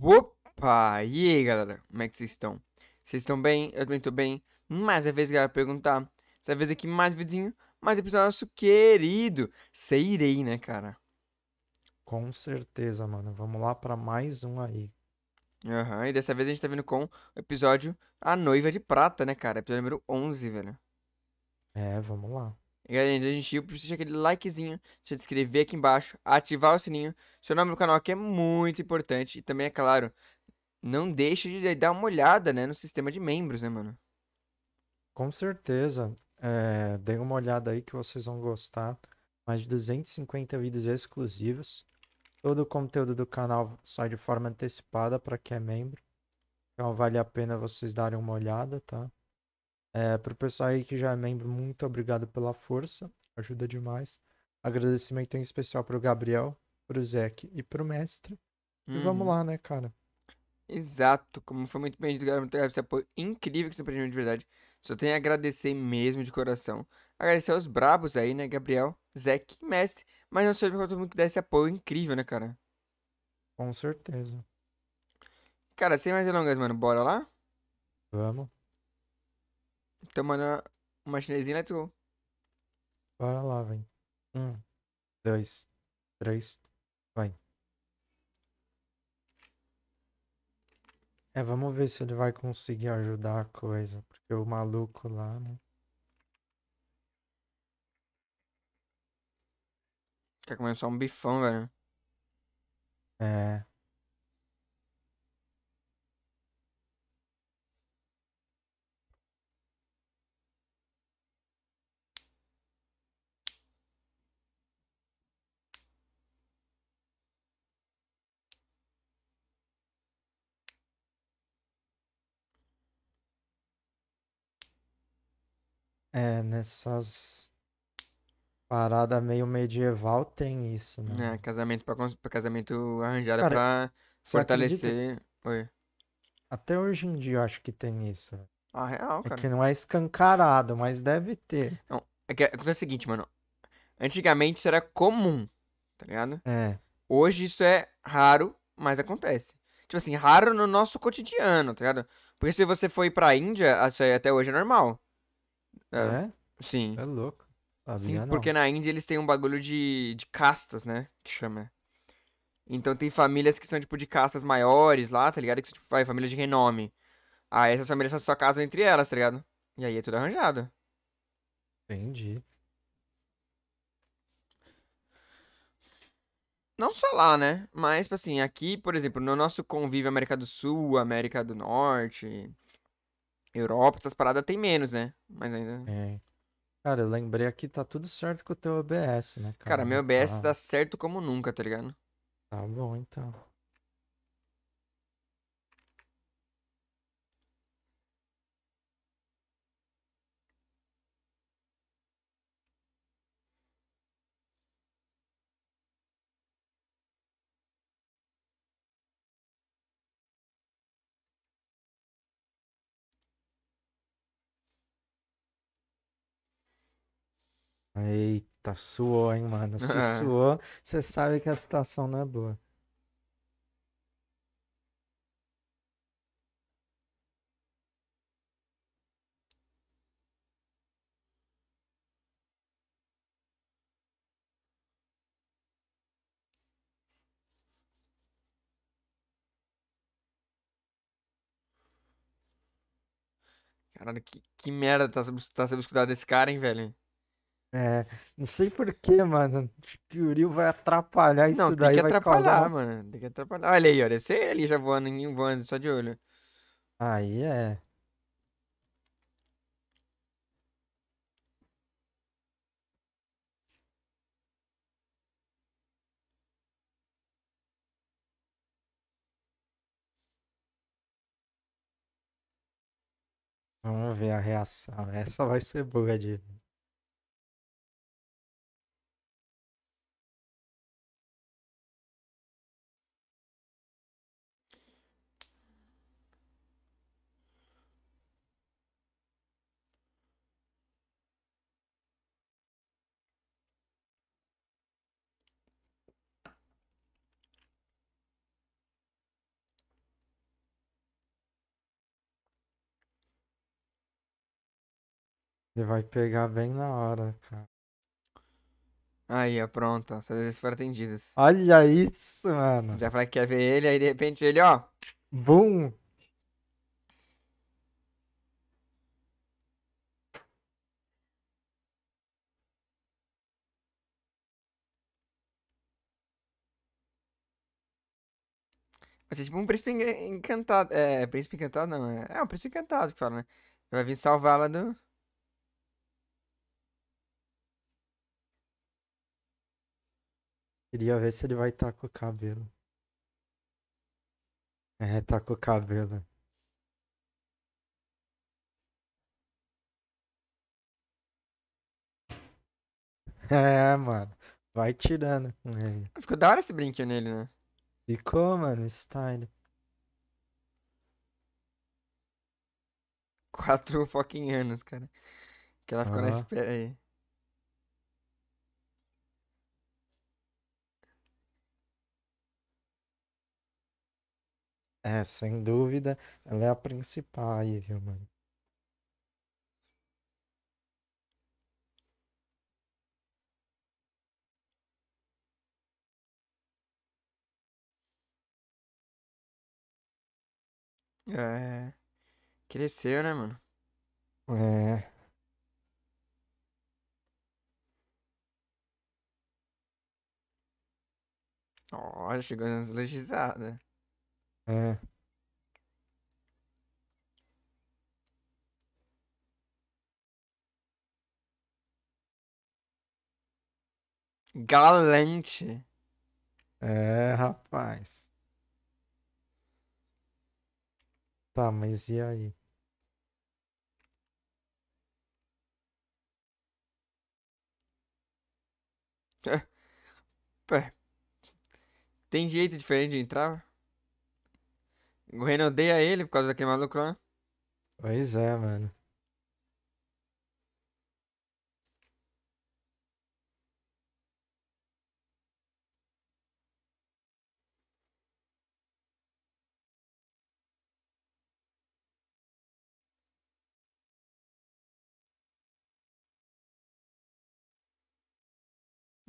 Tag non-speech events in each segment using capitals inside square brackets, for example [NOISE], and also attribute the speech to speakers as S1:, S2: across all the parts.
S1: Opa! E aí, galera? Como é que vocês estão? Vocês estão bem? Eu também estou bem. Mais uma vez, galera, perguntar. Essa vez aqui, mais vizinho, mais episódio nosso querido. Seirei, né, cara?
S2: Com certeza, mano. Vamos lá para mais um aí.
S1: Aham, uhum, e dessa vez a gente tá vindo com o episódio A Noiva de Prata, né, cara? Episódio número 11, velho.
S2: É, vamos lá.
S1: Galera, a gente precisa aquele likezinho, se inscrever aqui embaixo, ativar o sininho, seu nome no canal que é muito importante e também, é claro, não deixe de dar uma olhada, né, no sistema de membros, né, mano?
S2: Com certeza. É, dê uma olhada aí que vocês vão gostar. Mais de 250 vídeos exclusivos. Todo o conteúdo do canal sai de forma antecipada para quem é membro. Então vale a pena vocês darem uma olhada, tá? É, pro pessoal aí que já é membro, muito obrigado pela força, ajuda demais. Agradecimento em especial pro Gabriel, pro Zeke e pro mestre. E vamos uhum. lá, né, cara?
S1: Exato, como foi muito bem dito, Gabriel muito obrigado esse apoio incrível que você aprendeu de verdade. Só tenho a agradecer mesmo de coração. Agradecer aos brabos aí, né, Gabriel, Zeke e mestre. Mas não sei quanto todo mundo que dê esse apoio incrível, né, cara?
S2: Com certeza.
S1: Cara, sem mais delongas, mano, bora lá? Vamos. Tomando então, uma chinesinha, let's go.
S2: Bora lá, vem. Um, dois, três, vai. É, vamos ver se ele vai conseguir ajudar a coisa. Porque o maluco lá, né?
S1: Quer comer só um bifão, velho.
S2: É. É, nessas paradas meio medieval tem isso, né?
S1: É, casamento pra, pra casamento arranjado é Cara, pra fortalecer. Oi.
S2: Até hoje em dia eu acho que tem isso.
S1: Ah, real, é cara. É que não é
S2: escancarado, mas deve ter.
S1: Não, é que é o seguinte, mano. Antigamente isso era comum, tá ligado? É. Hoje isso é raro, mas acontece. Tipo assim, raro no nosso cotidiano, tá ligado? Porque se você foi pra Índia, até hoje é normal. É. Né? Sim. É louco. A Sim, porque na Índia eles têm um bagulho de, de castas, né? Que chama. Então tem famílias que são, tipo, de castas maiores lá, tá ligado? Que são, tipo, vai, famílias de renome. Aí essas famílias só casam entre elas, tá ligado? E aí é tudo arranjado. Entendi. Não só lá, né? Mas, tipo assim, aqui, por exemplo, no nosso convívio América do Sul, América do Norte, Europa, essas paradas tem menos, né? Mas ainda. É.
S2: Cara, eu lembrei aqui, tá tudo certo com o teu OBS, né? Cara, cara meu OBS tá...
S1: certo como nunca, tá ligado? Tá
S2: bom, então. Eita, suou, hein, mano? Se [LAUGHS] é. suou, você sabe que a situação não é boa.
S1: Caralho, que, que merda tá sendo tá escutado desse cara, hein, velho?
S2: É, não sei porquê, mano. Acho que o Rio vai atrapalhar isso não, tem daí. Tem que atrapalhar, causar... mano. Tem que
S1: atrapalhar. Olha aí, olha. Você ali já voando, ninguém voando, só de olho.
S2: Aí é. Vamos ver a reação. Essa vai ser boa de. Ele vai pegar bem na hora, cara.
S1: Aí, ó, pronto. Essas vezes foram atendidas.
S2: Olha isso, mano.
S1: Já falei que quer ver ele, aí de repente ele, ó. Bum! Vai ser tipo um príncipe encantado. É, príncipe encantado não. É, é um príncipe encantado que fala, né? Vai vir salvá-la do.
S2: Queria ver se ele vai estar com o cabelo. É, tá com o cabelo. É, mano. Vai tirando com ele. Ficou
S1: da hora esse brinquedo nele, né?
S2: Ficou, mano, esse style.
S1: Quatro fucking anos, cara. Que ela ficou na espera aí.
S2: É, sem dúvida, ela é a principal aí, viu, mano?
S1: É. Cresceu, né, mano? É. Ó, chegou nas legisladas.
S2: É. Galante. É, rapaz. Tá, mas e aí?
S1: [LAUGHS] Tem jeito diferente de entrar? O Renan odeia ele por causa daquele maluco lá.
S2: Pois é, mano.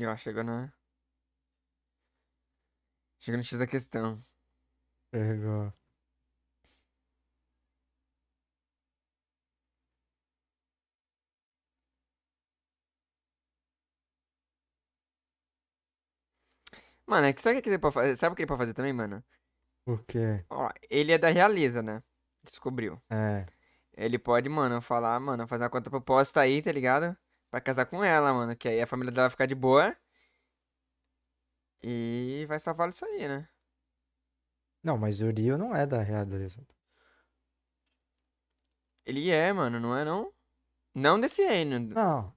S1: E ó, chegou na... Chegou no X da questão. Pegou. Mano, é que sabe o que ele pode fazer? Sabe o que ele pode fazer também, mano? O quê? Ó, ele é da Realiza, né? Descobriu. É. Ele pode, mano, falar, mano, fazer uma conta proposta aí, tá ligado? Pra casar com ela, mano. Que aí a família dela vai ficar de boa. E vai salvar isso aí, né?
S2: Não, mas o Rio não é da realeza.
S1: Ele é, mano, não é não? Não desse reino. Não.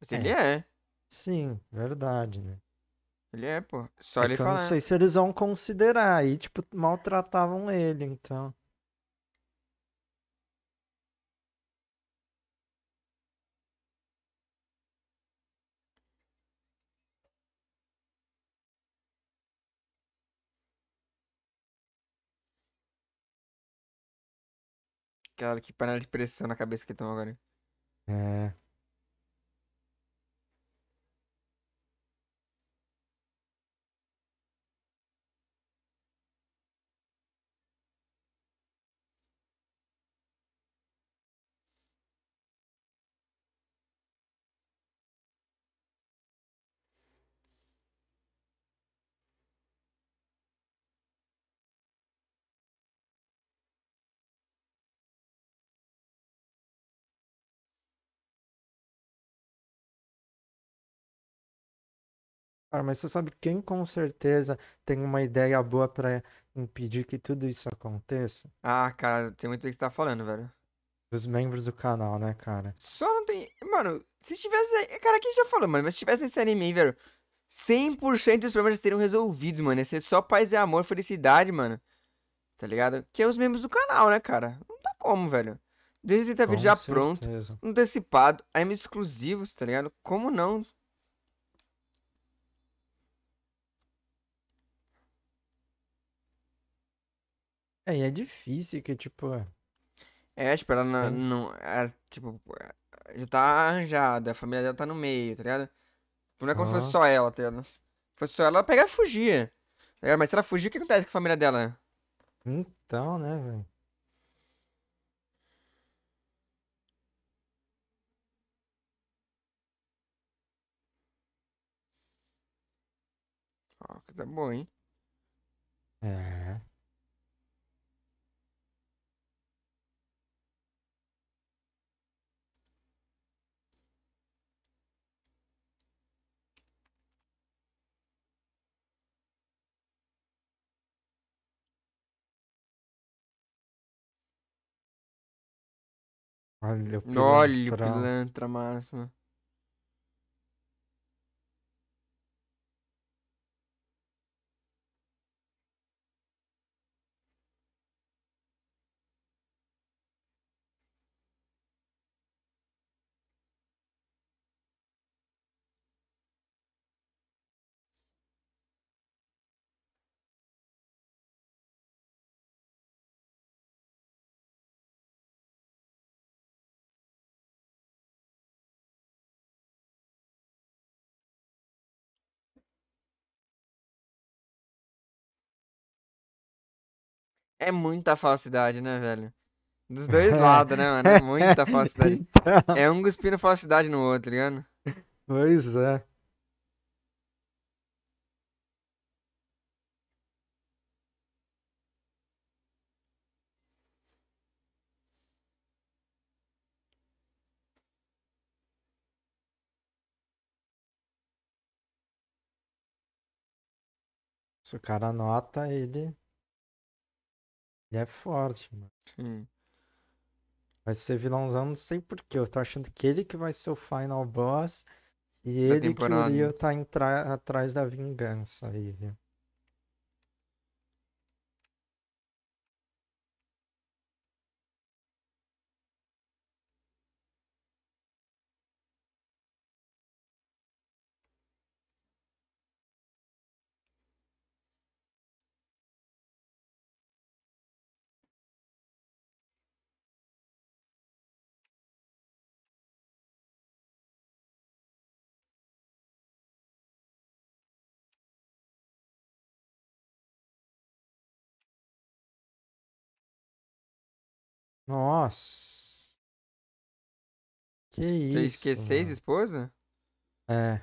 S1: Mas é. ele é.
S2: Sim, verdade, né?
S1: Ele é, pô. Só é ele falar. Eu não sei se
S2: eles vão considerar. aí, tipo, maltratavam ele, então.
S1: Cara, que panela de pressão na cabeça que estão agora.
S2: É. Cara, ah, mas você sabe quem com certeza tem uma ideia boa pra impedir
S1: que tudo isso aconteça? Ah, cara, tem muito o que você tá falando, velho. Dos membros do canal, né, cara? Só não tem. Mano, se tivesse. É, cara, quem já falou, mano, mas se tivesse esse anime, velho. 100% dos problemas já seriam resolvidos, mano. Ia ser só paz e amor, felicidade, mano. Tá ligado? Que é os membros do canal, né, cara? Não dá como, velho. 280 vídeos já certeza. pronto, antecipado, AM exclusivos, tá ligado? Como não?
S2: É, e é difícil que, tipo.
S1: É, é tipo, ela não. É. não é, tipo, é, já tá arranjada, a família dela tá no meio, tá ligado? Tipo, não é como se fosse só ela, tá ligado? Se fosse só ela, ela pegar e fugir. Tá ligado? Mas se ela fugir, o que acontece com a família dela? Então, né, velho? Ó, que tá bom, hein? É. Olha o pilantra. Olha o pilantra É muita falsidade, né, velho? Dos [LAUGHS] é. dois lados, né, mano? É muita [LAUGHS] falsidade. então... É um cuspindo falsidade no outro, tá ligado?
S2: Pois é. Se o cara nota, ele ele é forte, mano. Sim. Vai ser vilãozão, não sei porquê. Eu tô achando que ele que vai ser o final boss. E da ele temporada. que o Leo tá atrás da vingança aí, viu? Nossa.
S1: Que Seis, isso. Você esqueceu esposa? É.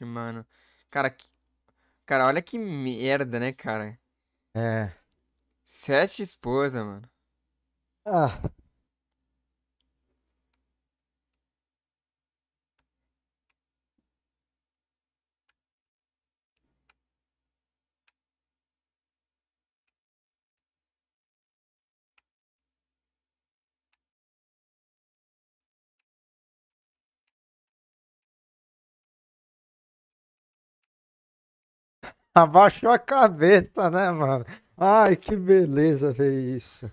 S1: mano. Cara, que... cara, olha que merda, né, cara? É. Sete esposas, mano. Ah,
S2: Abaixou a cabeça, né, mano? Ai, que beleza ver isso.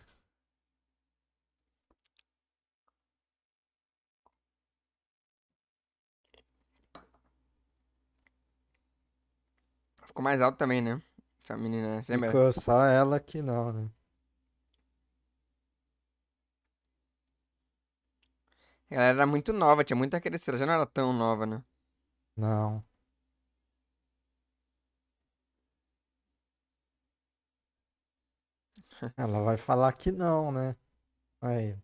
S1: Ficou mais alto também, né? Essa menina, né? você lembra? Ficou só
S2: ela que não, né?
S1: Ela era muito nova, tinha muita ela já não era tão nova, né?
S2: Não. Ela vai falar que não, né? Aí.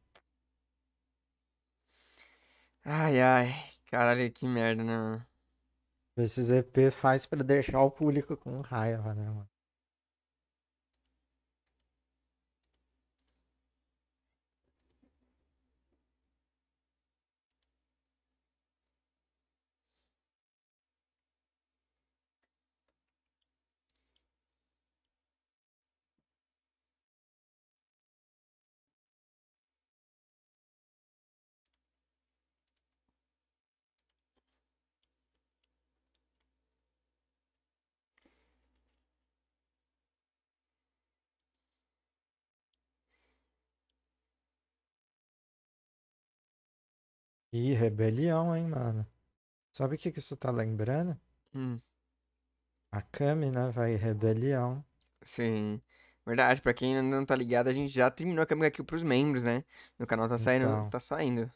S1: Ai, ai. Caralho, que merda, né, mano? Esses
S2: EP faz pra deixar o público com raiva, né, mano? e rebelião, hein, mano. Sabe o que, que isso tá lembrando? Hum. A Kami, né? Vai rebelião.
S1: Sim. Verdade, pra quem ainda não tá ligado, a gente já terminou a Kami aqui pros membros, né? No canal tá saindo. Então. Tá saindo.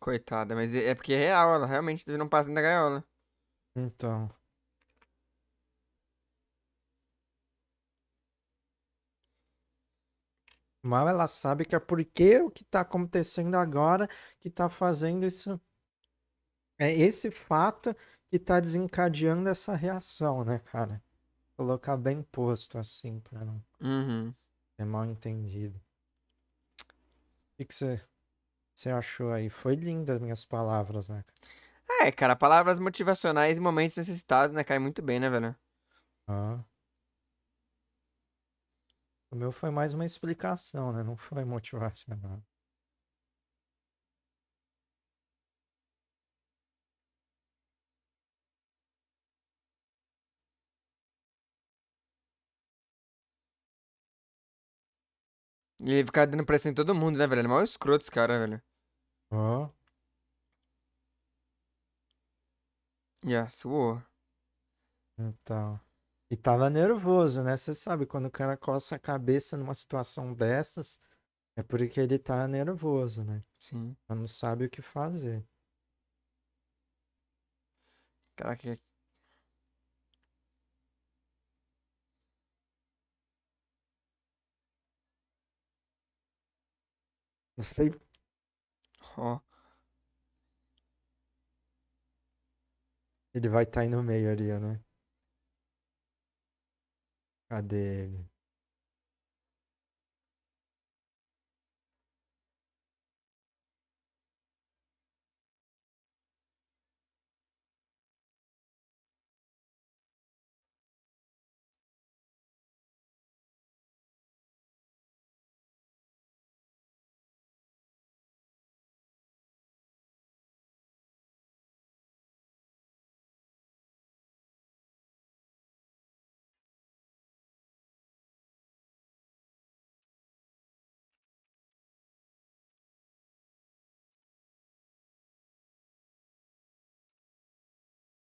S1: Coitada, mas é porque é real, ela realmente teve um da gaiola.
S2: Então. Mal ela sabe que é porque o que está acontecendo agora que está fazendo isso. É esse fato que está desencadeando essa reação, né, cara? Colocar bem posto assim, para não uhum. É mal entendido. O que você você achou aí? Foi linda as minhas palavras, né?
S1: É, cara, palavras motivacionais em momentos necessitados, né? Cai muito bem, né, velho? Ah.
S2: O meu foi mais uma explicação, né? Não foi motivacional.
S1: E ele ficar dando pressa em todo mundo, né, velho? Ele é maior escroto esse cara, velho. Ó. Já suou.
S2: Então. E tava nervoso, né? Você sabe, quando o cara coça a cabeça numa situação dessas, é porque ele tá nervoso, né? Sim. Mas então, não sabe o que fazer. Caraca. É não sei Ó. Ele vai estar tá aí no meio ali, né? Cadê ele?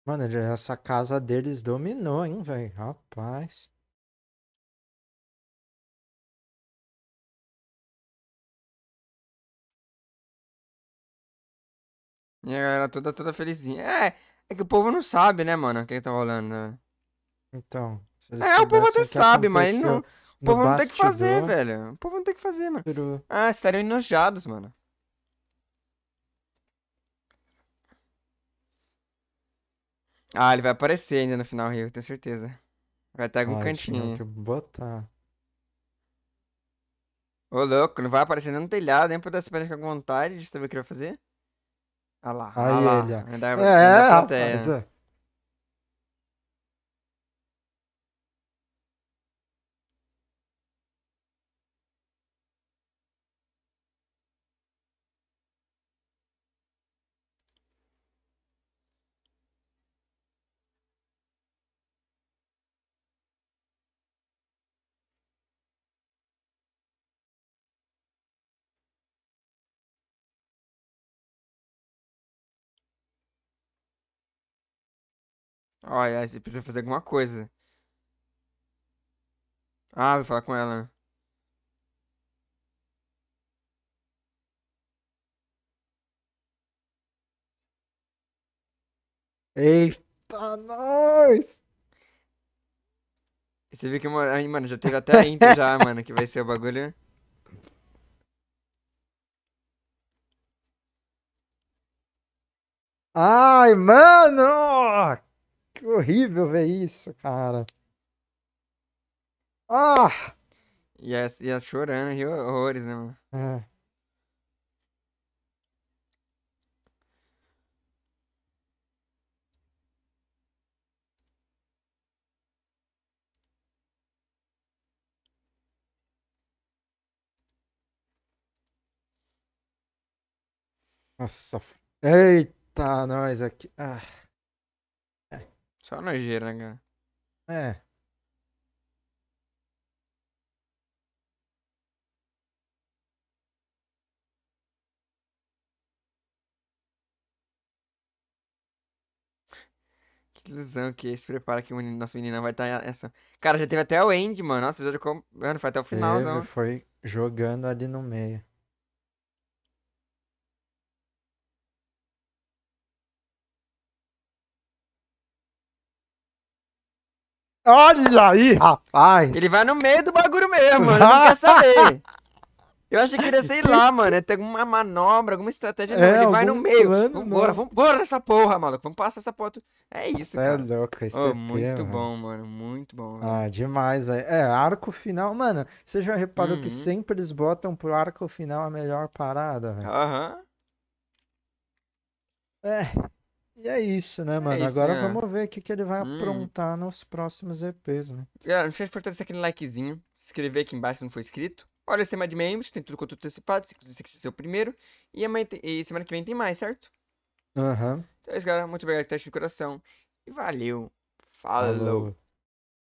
S2: Mano, essa casa deles dominou, hein, velho? Rapaz.
S1: E a galera toda, toda felizinha. É, é que o povo não sabe, né, mano, o que, que tá rolando, né? Então. É, o povo até sabe, mas não. O povo não tem o que fazer, velho. O povo não tem o que fazer, mano. Ah, estariam enojados, mano. Ah, ele vai aparecer ainda no final, Rio, tenho certeza. Vai estar em algum ah, cantinho. Que botar. Ô, louco, não vai aparecer nem no telhado, nem pra dar espera com vontade de saber o que vai fazer? Ah lá, Aí ele, ah lá. Ele, é, ainda, ainda é, Olha, você precisa fazer alguma coisa. Ah, vou falar com ela. Eita,
S2: nós!
S1: Você viu que, aí, mano, já teve até a intro já, [LAUGHS] mano, que vai ser o bagulho.
S2: Ai, mano! que horrível ver isso, cara. Ah!
S1: Ia, ia chorando, e horrores, né, mano?
S2: É. Nossa. Eita, nós aqui. Ah.
S1: Só nojeira, né, cara?
S2: É. [LAUGHS]
S1: Que ilusão que esse prepara que o menino, nosso menino vai tá estar essa. Cara, já teve até o end, mano. Nossa, o episódio com... mano, foi até o finalzão. Teve,
S2: foi jogando ali no meio.
S1: Olha aí, rapaz. Ele vai no meio do bagulho mesmo, mano. Ele não [LAUGHS] quer saber. Eu achei que ele ia, sei lá, mano, tem alguma manobra, alguma estratégia. É, não, ele vai no meio. Plano, vambora, não. vambora essa porra, maluco. Vamos passar essa porra. É isso, é cara. É louco, esse. oh, Muito mano. bom, mano. Muito bom. Mano.
S2: Ah, demais. É. é, arco final. Mano, você já reparou uhum. que sempre eles botam pro arco final a melhor parada, velho? Aham. Uhum. É. E é isso, né, é mano? É isso, Agora né? vamos ver o que, que ele vai hum. aprontar nos próximos EPs, né?
S1: Galera, ah, não esquece de é fortalecer aquele likezinho, se inscrever aqui embaixo se não for inscrito. Olha o sistema de membros, tem tudo quanto antecipado, se você quiser ser o primeiro. E, amanhã e semana que vem tem mais, certo? Aham. Uhum. Então é isso, galera. Muito obrigado, teste de coração. E valeu. Falou. Falou.